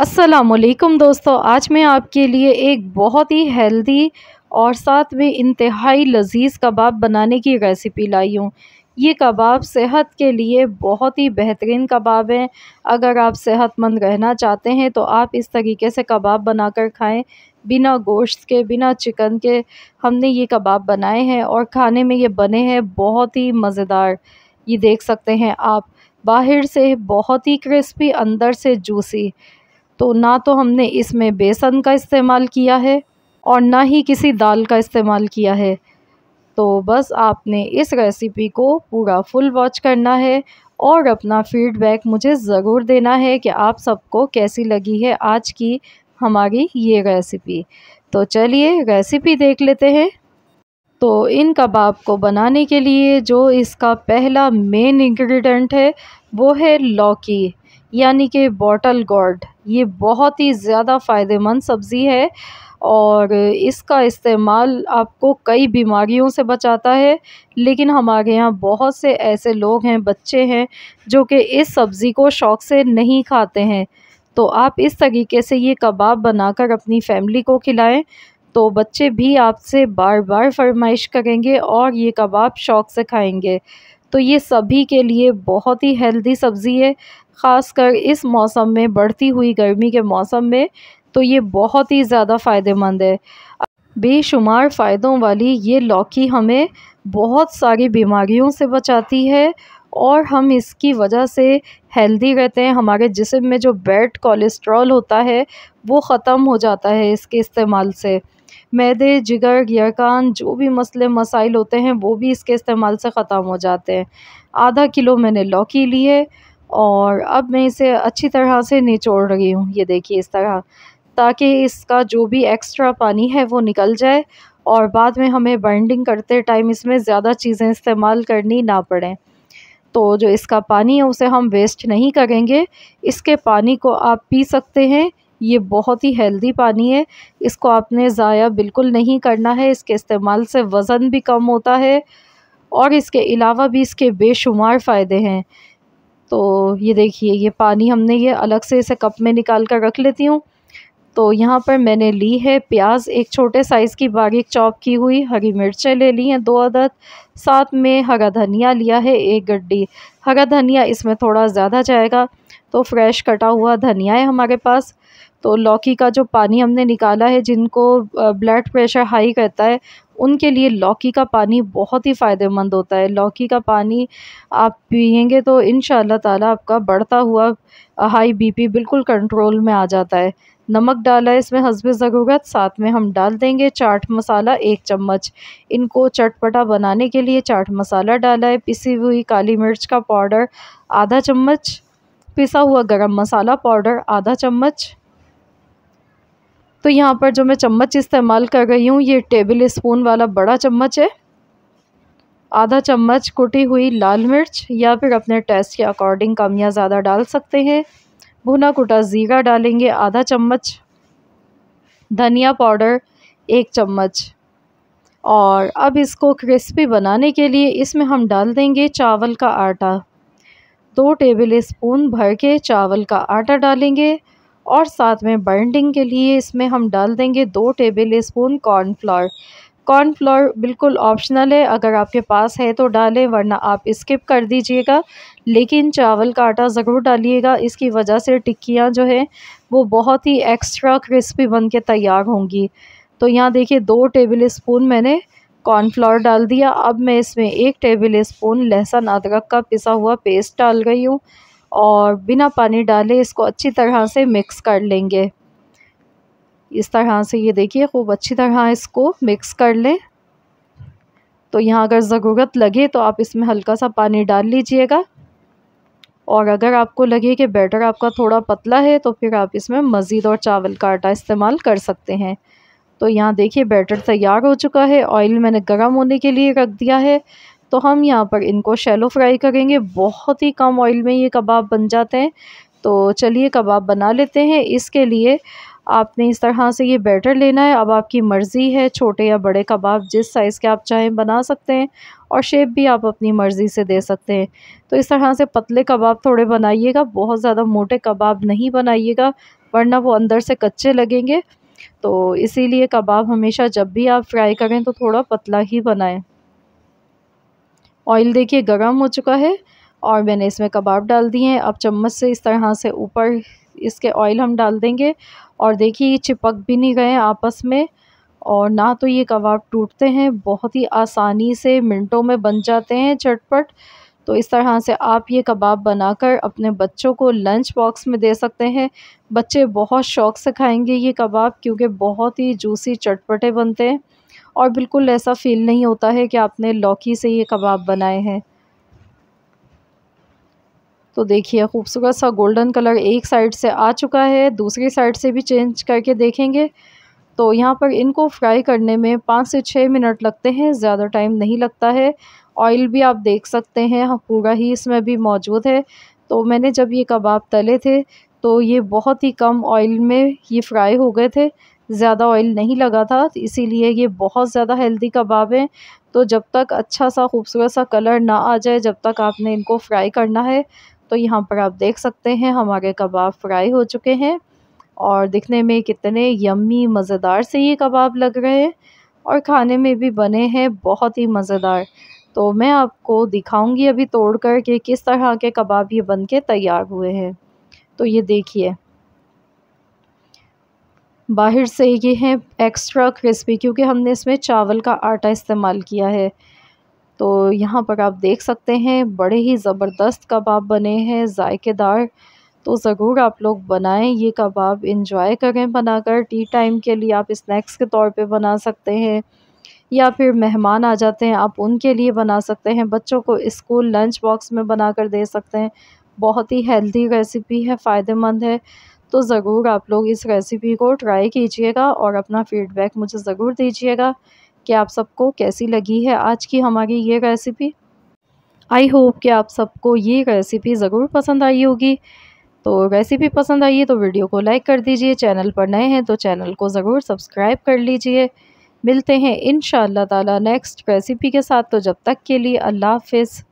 असलकम दोस्तों आज मैं आपके लिए एक बहुत ही हेल्दी और साथ में इंतहाई लजीज कबाब बनाने की रेसिपी लाई हूँ ये कबाब सेहत के लिए बहुत ही बेहतरीन कबाब हैं अगर आप सेहतमंद रहना चाहते हैं तो आप इस तरीके से कबाब बनाकर खाएं बिना गोश्त के बिना चिकन के हमने ये कबाब बनाए हैं और खाने में ये बने हैं बहुत ही मज़ेदार ये देख सकते हैं आप बाहर से बहुत ही क्रिस्पी अंदर से जूसी तो ना तो हमने इसमें बेसन का इस्तेमाल किया है और ना ही किसी दाल का इस्तेमाल किया है तो बस आपने इस रेसिपी को पूरा फुल वॉच करना है और अपना फीडबैक मुझे ज़रूर देना है कि आप सबको कैसी लगी है आज की हमारी ये रेसिपी तो चलिए रेसिपी देख लेते हैं तो इन कबाब को बनाने के लिए जो इसका पहला मेन इंग्रेडिएंट है वो है लौकी यानी कि बॉटल गॉर्ड ये बहुत ही ज़्यादा फ़ायदेमंद सब्ज़ी है और इसका इस्तेमाल आपको कई बीमारियों से बचाता है लेकिन हमारे यहाँ बहुत से ऐसे लोग हैं बच्चे हैं जो कि इस सब्ज़ी को शौक़ से नहीं खाते हैं तो आप इस तरीके से ये कबाब बनाकर अपनी फैमिली को खिलाएं तो बच्चे भी आपसे बार बार फरमाइश करेंगे और ये कबाब शौक़ से खाएंगे तो ये सभी के लिए बहुत ही हेल्दी सब्ज़ी है ख़ासकर इस मौसम में बढ़ती हुई गर्मी के मौसम में तो ये बहुत ही ज़्यादा फ़ायदेमंद है बेशुमार फ़ायदों वाली ये लौकी हमें बहुत सारी बीमारियों से बचाती है और हम इसकी वजह से हेल्दी रहते हैं हमारे जिसम में जो बैड कोलेस्ट्रॉल होता है वो ख़त्म हो जाता है इसके इस्तेमाल से मैदे जिगर यकान जो भी मसले मसाइल होते हैं वो भी इसके इस्तेमाल से ख़त्म हो जाते हैं आधा किलो मैंने लौकी ली है और अब मैं इसे अच्छी तरह से निचोड़ रही हूँ ये देखिए इस तरह ताकि इसका जो भी एक्स्ट्रा पानी है वो निकल जाए और बाद में हमें बाइंडिंग करते टाइम इसमें ज़्यादा चीज़ें इस्तेमाल करनी ना पड़ें तो जो इसका पानी है उसे हम वेस्ट नहीं करेंगे इसके पानी को आप पी सकते हैं ये बहुत ही हेल्दी पानी है इसको आपने ज़ाया बिल्कुल नहीं करना है इसके इस्तेमाल से वज़न भी कम होता है और इसके अलावा भी इसके बेशुमार फ़ायदे हैं तो ये देखिए ये पानी हमने ये अलग से इसे कप में निकाल कर रख लेती हूँ तो यहाँ पर मैंने ली है प्याज एक छोटे साइज़ की बारीक चॉप की हुई हरी मिर्चें ले ली हैं दो अदद साथ में हरा धनिया लिया है एक गड्डी हरा धनिया इसमें थोड़ा ज़्यादा जाएगा तो फ्रेश कटा हुआ धनिया है हमारे पास तो लौकी का जो पानी हमने निकाला है जिनको ब्लड प्रेशर हाई करता है उनके लिए लौकी का पानी बहुत ही फ़ायदेमंद होता है लौकी का पानी आप पियेंगे तो इन ताला आपका बढ़ता हुआ हाई बीपी बिल्कुल कंट्रोल में आ जाता है नमक डाला है इसमें हसब ज़रूरत साथ में हम डाल देंगे चाट मसाला एक चम्मच इनको चटपटा बनाने के लिए चाट मसाला डाला है पिसी हुई काली मिर्च का पाउडर आधा चम्मच पिसा हुआ गरम मसाला पाउडर आधा चम्मच तो यहाँ पर जो मैं चम्मच इस्तेमाल कर रही हूँ ये टेबल स्पून वाला बड़ा चम्मच है आधा चम्मच कुटी हुई लाल मिर्च या फिर अपने टेस्ट के अकॉर्डिंग कम या ज़्यादा डाल सकते हैं भुना कुटा ज़ीरा डालेंगे आधा चम्मच धनिया पाउडर एक चम्मच और अब इसको क्रिस्पी बनाने के लिए इसमें हम डाल देंगे चावल का आटा दो टेबल स्पून भर के चावल का आटा डालेंगे और साथ में बाइंडिंग के लिए इसमें हम डाल देंगे दो टेबल स्पून कॉर्नफ्लावर कॉर्नफ्लावर बिल्कुल ऑप्शनल है अगर आपके पास है तो डालें वरना आप स्किप कर दीजिएगा लेकिन चावल का आटा ज़रूर डालिएगा इसकी वजह से टिक्कियाँ जो है वो बहुत ही एक्स्ट्रा क्रिस्पी बन के तैयार होंगी तो यहाँ देखिए दो टेबल स्पून मैंने कॉर्नफ्लावर डाल दिया अब मैं इसमें एक टेबल स्पून लहसुन अदरक का पिसा हुआ पेस्ट डाल रही हूँ और बिना पानी डाले इसको अच्छी तरह से मिक्स कर लेंगे इस तरह से ये देखिए खूब अच्छी तरह इसको मिक्स कर लें तो यहाँ अगर ज़रूरत लगे तो आप इसमें हल्का सा पानी डाल लीजिएगा और अगर आपको लगे कि बैटर आपका थोड़ा पतला है तो फिर आप इसमें मज़ीद और चावल का आटा इस्तेमाल कर सकते हैं तो यहाँ देखिए बैटर तैयार हो चुका है ऑयल मैंने गर्म होने के लिए रख दिया है तो हम यहाँ पर इनको शैलो फ्राई करेंगे बहुत ही कम ऑयल में ये कबाब बन जाते हैं तो चलिए कबाब बना लेते हैं इसके लिए आपने इस तरह से ये बैटर लेना है अब आपकी मर्ज़ी है छोटे या बड़े कबाब जिस साइज़ के आप चाहें बना सकते हैं और शेप भी आप अपनी मर्ज़ी से दे सकते हैं तो इस तरह से पतले कबाब थोड़े बनाइएगा बहुत ज़्यादा मोटे कबाब नहीं बनाइएगा वरना वो अंदर से कच्चे लगेंगे तो इसीलिए कबाब हमेशा जब भी आप फ्राई करें तो थोड़ा पतला ही बनाएं ऑयल देखिए गर्म हो चुका है और मैंने इसमें कबाब डाल दिए हैं अब चम्मच से इस तरह से ऊपर इसके ऑयल हम डाल देंगे और देखिए ये चिपक भी नहीं गए आपस में और ना तो ये कबाब टूटते हैं बहुत ही आसानी से मिनटों में बन जाते हैं चटपट तो इस तरह से आप ये कबाब बनाकर अपने बच्चों को लंच बॉक्स में दे सकते हैं बच्चे बहुत शौक से खाएंगे ये कबाब क्योंकि बहुत ही जूसी चटपटे बनते हैं और बिल्कुल ऐसा फील नहीं होता है कि आपने लौकी से ये कबाब बनाए हैं तो देखिए खूबसूरत सा गोल्डन कलर एक साइड से आ चुका है दूसरी साइड से भी चेंज करके देखेंगे तो यहाँ पर इनको फ्राई करने में पाँच से छः मिनट लगते हैं ज़्यादा टाइम नहीं लगता है ऑयल भी आप देख सकते हैं हाँ, पूरा ही इसमें भी मौजूद है तो मैंने जब ये कबाब तले थे तो ये बहुत ही कम ऑयल में ये फ्राई हो गए थे ज़्यादा ऑयल नहीं लगा था तो इसीलिए ये बहुत ज़्यादा हेल्दी कबाब है तो जब तक अच्छा सा खूबसूरत सा कलर ना आ जाए जब तक आपने इनको फ्राई करना है तो यहाँ पर आप देख सकते हैं हमारे कबाब फ्राई हो चुके हैं और दिखने में कितने यम्मी मज़ेदार से ये कबाब लग रहे हैं और खाने में भी बने हैं बहुत ही मज़ेदार तो मैं आपको दिखाऊंगी अभी तोड़ कर कि किस तरह के कबाब ये बन के तैयार हुए हैं तो ये देखिए बाहर से ये हैं एक्स्ट्रा क्रिस्पी क्योंकि हमने इसमें चावल का आटा इस्तेमाल किया है तो यहाँ पर आप देख सकते हैं बड़े ही ज़बरदस्त कबाब बने हैं जायकेदार तो ज़रूर आप लोग बनाएं ये कबाब इंजॉय करें बनाकर टी टाइम के लिए आप स्नैक्स के तौर पे बना सकते हैं या फिर मेहमान आ जाते हैं आप उनके लिए बना सकते हैं बच्चों को स्कूल लंच बॉक्स में बना कर दे सकते हैं बहुत ही हेल्दी रेसिपी है फ़ायदेमंद है तो ज़रूर आप लोग इस रेसिपी को ट्राई कीजिएगा और अपना फ़ीडबैक मुझे ज़रूर दीजिएगा कि आप सबको कैसी लगी है आज की हमारी ये रेसिपी आई होप कि आप सबको ये रेसिपी ज़रूर पसंद आई होगी तो रेसिपी पसंद आई है तो वीडियो को लाइक कर दीजिए चैनल पर नए हैं तो चैनल को ज़रूर सब्सक्राइब कर लीजिए मिलते हैं इन ताला नेक्स्ट रेसिपी के साथ तो जब तक के लिए अल्लाह हाफिज़